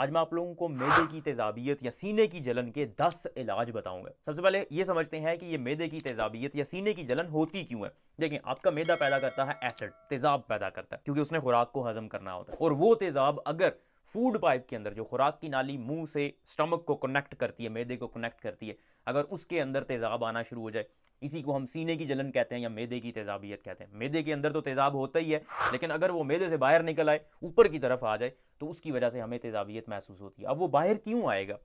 आज मैं आप लोगों को मैदे की तेजाबियत या सीने की जलन के 10 इलाज बताऊंगा सबसे पहले ये समझते हैं कि ये मैदे की तेजाबियत या सीने की जलन होती क्यों है देखिए आपका मैदा पैदा करता है एसिड तेजाब पैदा करता है क्योंकि उसने खुराक को हजम करना होता है और वो तेजाब अगर फूड पाइप के अंदर जो खुराक की नाली मुंह से स्टमक को कनेक्ट करती है मैदे को कनेक्ट करती है अगर उसके अंदर तेजाब आना शुरू हो जाए इसी को हम सीने की जलन कहते हैं या मेदे की तेजाबियत कहते हैं मैदे के अंदर तो तेजाब होता ही है लेकिन अगर वो मेदे से बाहर निकल आए ऊपर की तरफ आ जाए तो उसकी वजह से हमें तेजाबियत महसूस होती है अब वो बाहर क्यों आएगा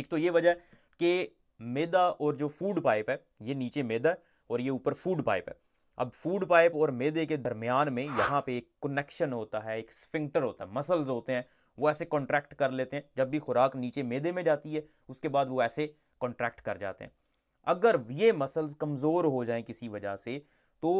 एक तो ये वजह कि मैदा और जो फूड पाइप है ये नीचे मैदा और ये ऊपर फूड पाइप है अब फूड पाइप और मैदे के दरमियान में यहाँ पे एक कनेक्शन होता है एक स्फिंक्टर होता है मसल्स होते हैं वो ऐसे कॉन्ट्रैक्ट कर लेते हैं जब भी खुराक नीचे मैदे में जाती है उसके बाद वो ऐसे कॉन्ट्रैक्ट कर जाते हैं अगर ये मसल्स कमज़ोर हो जाएं किसी वजह से तो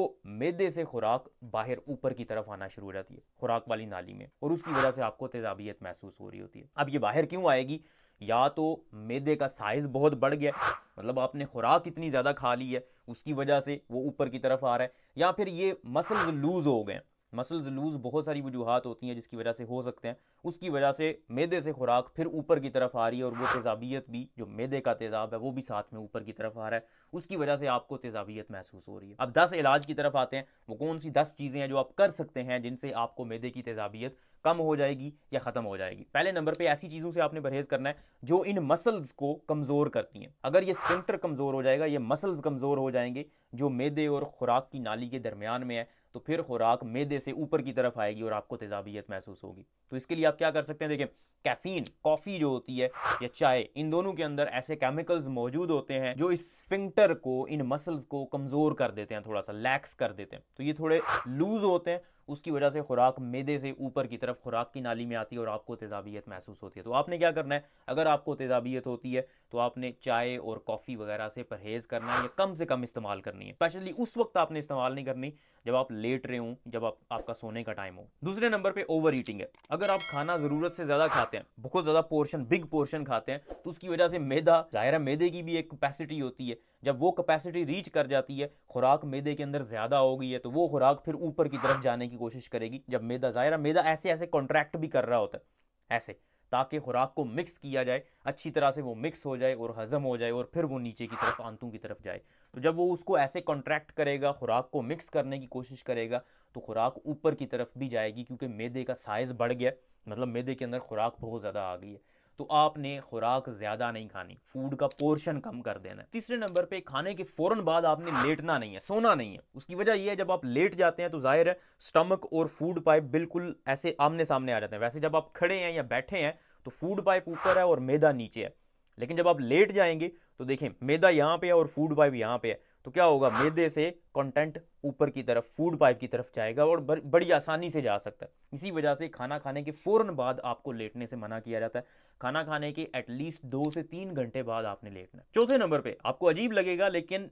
मैदे से खुराक बाहर ऊपर की तरफ आना शुरू हो जाती है खुराक वाली नाली में और उसकी वजह से आपको तेजाबियत महसूस हो रही होती है अब ये बाहर क्यों आएगी या तो मैदे का साइज़ बहुत बढ़ गया मतलब आपने खुराक इतनी ज़्यादा खा ली है उसकी वजह से वो ऊपर की तरफ आ रहा है या फिर ये मसल्स लूज़ हो गए मसल्स लूज बहुत सारी वजूहत होती हैं जिसकी वजह से हो सकते हैं उसकी वजह से मैदे से खुराक फिर ऊपर की तरफ आ रही है और वो तेज़ाबियत भी जो मैदे का तेज़ाब है वो भी साथ में ऊपर की तरफ आ रहा है उसकी वजह से आपको तेज़ाबियत महसूस हो रही है अब दस इलाज की तरफ आते हैं वो कौन सी दस चीज़ें हैं जो आप कर सकते हैं जिनसे आपको मैदे की तेज़ाबियत कम हो जाएगी या ख़त्म हो जाएगी पहले नंबर पे ऐसी चीज़ों से आपने परहेज़ करना है जो इन मसल्स को कमज़ोर करती हैं अगर ये स्पिंक्टर कमज़ोर हो जाएगा ये मसल्स कमज़ोर हो जाएंगे जो मैदे और खुराक की नाली के दरमियान में है तो फिर खुराक मेदे से ऊपर की तरफ आएगी और आपको तेजाबियत महसूस होगी तो इसके लिए आप क्या कर सकते हैं देखें कैफीन कॉफ़ी जो होती है या चाय इन दोनों के अंदर ऐसे केमिकल्स मौजूद होते हैं जो इस फिंगटर को इन मसल्स को कमज़ोर कर देते हैं थोड़ा सा लैक्स कर देते हैं तो ये थोड़े लूज़ होते हैं उसकी वजह से खुराक मेदे से ऊपर की तरफ खुराक की नाली में आती है और आपको तेजाबियत महसूस होती है तो आपने क्या करना है अगर आपको तेजाबियत होती है तो आपने चाय और कॉफ़ी वगैरह से परहेज़ करना है या कम से कम इस्तेमाल करनी है स्पेशली उस वक्त आपने इस्तेमाल नहीं करनी जब आप लेट रहे हूँ जब आप, आपका सोने का टाइम हो दूसरे नंबर पे ओवर ईटिंग है अगर आप खाना जरूरत से ज्यादा खाते हैं बहुत ज्यादा पोर्शन बिग पोर्शन खाते हैं तो उसकी वजह से मैदा जाहिर है मैदे की भी एक कैपेसिटी होती है जब वो कैपेसिटी रीच कर जाती है खुराक मैदे के अंदर ज़्यादा हो गई है तो वो खुराक फिर ऊपर की तरफ जाने की कोशिश करेगी जब मैदा ज़ाहिर मैदा ऐसे ऐसे कॉन्ट्रैक्ट भी कर रहा होता है ऐसे ताकि खुराक को मिक्स किया जाए अच्छी तरह से वो मिक्स हो जाए और हज़म हो जाए और फिर वो नीचे की तरफ आंतों की तरफ जाए तो जब वो उसको ऐसे कॉन्ट्रैक्ट करेगा खुराक को मिक्स करने की कोशिश करेगा तो खुराक ऊपर की तरफ भी जाएगी क्योंकि मैदे का साइज़ बढ़ गया मतलब मैदे के अंदर खुराक बहुत ज़्यादा आ गई है तो आपने खुराक ज़्यादा नहीं खानी फूड का पोर्शन कम कर देना है तीसरे नंबर पे खाने के फ़ौरन बाद आपने लेटना नहीं है सोना नहीं है उसकी वजह यह है जब आप लेट जाते हैं तो जाहिर है स्टमक और फूड पाइप बिल्कुल ऐसे आमने सामने आ जाते हैं वैसे जब आप खड़े हैं या बैठे हैं तो फूड पाइप ऊपर है और मैदा नीचे है लेकिन जब आप लेट जाएंगे तो देखें मैदा यहाँ पे है और फूड पाइप यहाँ पे है तो क्या होगा मैदे से कंटेंट ऊपर की तरफ फूड पाइप की तरफ जाएगा और बड़ी आसानी से जा सकता है इसी वजह से खाना खाने के फ़ौरन बाद आपको लेटने से मना किया जाता है खाना खाने के एटलीस्ट दो से तीन घंटे बाद आपने लेटना चौथे नंबर पर आपको अजीब लगेगा लेकिन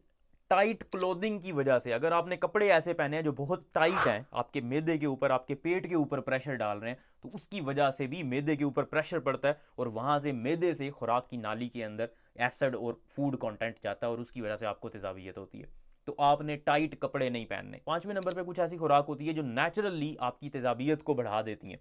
टाइट क्लोथिंग की वजह से अगर आपने कपड़े ऐसे पहने हैं जो बहुत टाइट हैं आपके मैदे के ऊपर आपके पेट के ऊपर प्रेशर डाल रहे हैं तो उसकी वजह से भी मैदे के ऊपर प्रेशर पड़ता है और वहाँ से मैदे से खुराक की नाली के अंदर एसिड और फूड कंटेंट जाता है और उसकी वजह से आपको तेजाबियत होती है तो आपने टाइट कपड़े नहीं पहनने पाँचवें नंबर पर कुछ ऐसी खुराक होती है जो नेचुरली आपकी तेजाबियत को बढ़ा देती हैं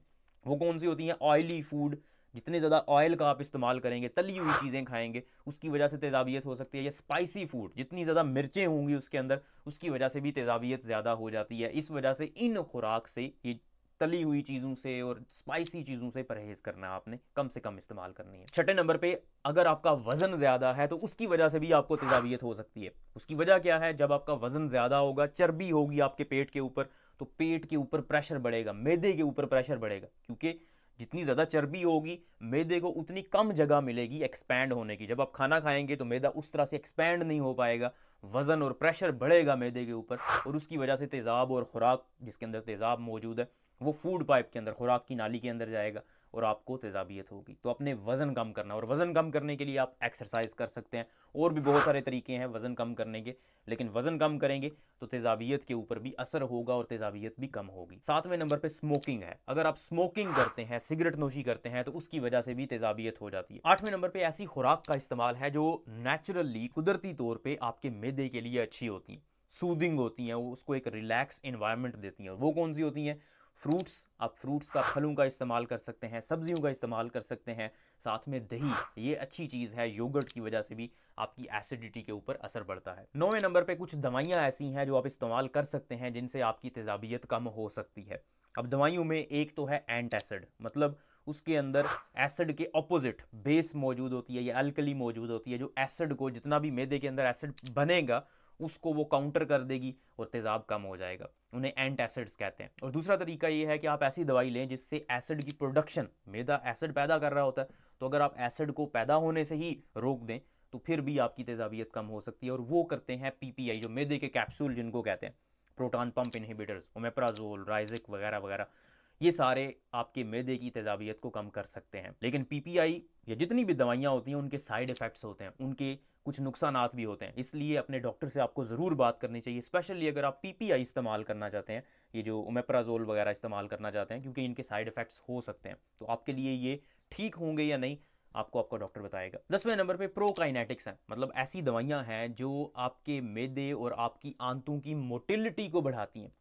वो कौन सी होती हैं ऑयली फूड जितने ज़्यादा ऑयल का आप इस्तेमाल करेंगे तली हुई चीज़ें खाएंगे उसकी वजह से तेजाबियत हो सकती है या स्पाइसी फूड जितनी ज़्यादा मिर्चें होंगी उसके अंदर उसकी वजह से भी तेजाबियत ज़्यादा हो जाती है इस वजह से इन खुराक से ये तली हुई चीज़ों से और स्पाइसी चीज़ों से परहेज़ करना है आपने कम से कम इस्तेमाल करनी है छठे नंबर पे अगर आपका वज़न ज़्यादा है तो उसकी वजह से भी आपको तजावियत हो सकती है उसकी वजह क्या है जब आपका वज़न ज़्यादा होगा चर्बी होगी आपके पेट के ऊपर तो पेट के ऊपर प्रेशर बढ़ेगा मैदे के ऊपर प्रेशर बढ़ेगा क्योंकि जितनी ज़्यादा चर्बी होगी मैदे को उतनी कम जगह मिलेगी एक्सपैंड होने की जब आप खाना खाएंगे तो मैदा उस तरह से एक्सपैंड नहीं हो पाएगा वज़न और प्रेशर बढ़ेगा मैदे के ऊपर और उसकी वजह से तेज़ाब और ख़ुराक जिसके अंदर तेज़ाब मौजूद है वो फूड पाइप के अंदर खुराक की नाली के अंदर जाएगा और आपको तेजाबियत होगी तो अपने वज़न कम करना और वज़न कम करने के लिए आप एक्सरसाइज कर सकते हैं और भी बहुत सारे तरीके हैं वज़न कम करने के लेकिन वज़न कम करेंगे तो तेजाबियत के ऊपर भी असर होगा और तेजाबियत भी कम होगी सातवें नंबर पर स्मोकिंग है अगर आप स्मोकिंग करते हैं सिगरेट नोशी करते हैं तो उसकी वजह से भी तेजाबियत हो जाती है आठवें नंबर पर ऐसी खुराक का इस्तेमाल है जो नेचुरली कुदरती तौर पर आपके मैदे के लिए अच्छी होती है सूदिंग होती हैं उसको एक रिलैक्स इन्वायरमेंट देती हैं वो कौन सी होती हैं फ्रूट्स आप फ्रूट्स का फलों का इस्तेमाल कर सकते हैं सब्जियों का इस्तेमाल कर सकते हैं साथ में दही ये अच्छी चीज़ है योगर्ट की वजह से भी आपकी एसिडिटी के ऊपर असर पड़ता है नौवें नंबर पे कुछ दवाइयाँ ऐसी हैं जो आप इस्तेमाल कर सकते हैं जिनसे आपकी तेजाबियत कम हो सकती है अब दवाइयों में एक तो है एंट एसिड मतलब उसके अंदर एसिड के ऑपोजिट बेस मौजूद होती है या अल्कली मौजूद होती है जो एसिड को जितना भी मैदे के अंदर एसिड बनेगा उसको वो काउंटर कर देगी और तेज़ाब कम हो जाएगा उन्हें एंट एसिड्स कहते हैं और दूसरा तरीका ये है कि आप ऐसी दवाई लें जिससे एसिड की प्रोडक्शन मैदा एसिड पैदा कर रहा होता है तो अगर आप एसिड को पैदा होने से ही रोक दें तो फिर भी आपकी तेजाबियत कम हो सकती है और वो करते हैं पीपीआई जो मैदे के कैप्सूल जिनको कहते हैं प्रोटॉन पंप इनहिबिटर्स ओमेप्राजोल राइजिक वगैरह वगैरह ये सारे आपके मैदे की तेजाबियत को कम कर सकते हैं लेकिन पीपीआई या जितनी भी दवाइयाँ होती हैं उनके साइड इफेक्ट्स होते हैं उनके कुछ नुकसान भी होते हैं इसलिए अपने डॉक्टर से आपको ज़रूर बात करनी चाहिए स्पेशली अगर आप पी इस्तेमाल करना चाहते हैं ये जो ओमेप्राजोल वगैरह इस्तेमाल करना चाहते हैं क्योंकि इनके साइड इफ़ेक्ट्स हो सकते हैं तो आपके लिए ये ठीक होंगे या नहीं आपको आपका डॉक्टर बताएगा दसवें नंबर पे प्रोकाइनेटिक्स हैं मतलब ऐसी दवाइयां हैं जो आपके मेदे और आपकी आंतों की मोटिलिटी को बढ़ाती हैं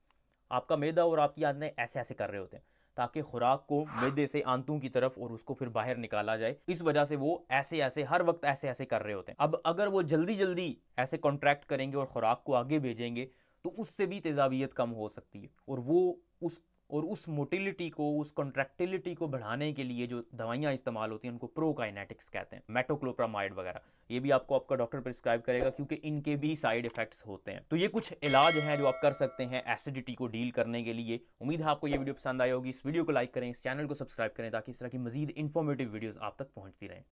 आपका मेदा और आपकी आंतें ऐसे ऐसे कर रहे होते हैं ताकि खुराक को मैदे से आंतों की तरफ और उसको फिर बाहर निकाला जाए इस वजह से वो ऐसे ऐसे हर वक्त ऐसे ऐसे कर रहे होते हैं अब अगर वो जल्दी जल्दी ऐसे कॉन्ट्रैक्ट करेंगे और खुराक को आगे भेजेंगे तो उससे भी तेजावियत कम हो सकती है और वो उस और उस मोटिलिटी को उस कॉन्ट्रैक्टिलिटी को बढ़ाने के लिए जो दवाइयाँ इस्तेमाल होती हैं उनको प्रोकाइनेटिक्स कहते हैं मेटोक्लोप्रामाइड वगैरह ये भी आपको आपका डॉक्टर प्रिस्क्राइब करेगा क्योंकि इनके भी साइड इफेक्ट्स होते हैं तो ये कुछ इलाज हैं जो आप कर सकते हैं एसिडिटी को डील करने के लिए उम्मीद है आपको ये वीडियो पसंद आई होगी इस वीडियो को लाइक करें इस चैनल को सब्सक्राइब करें ताकि इस तरह की मजीद इन्फॉर्मेटिव वीडियोज़ आप तक पहुँचती रहें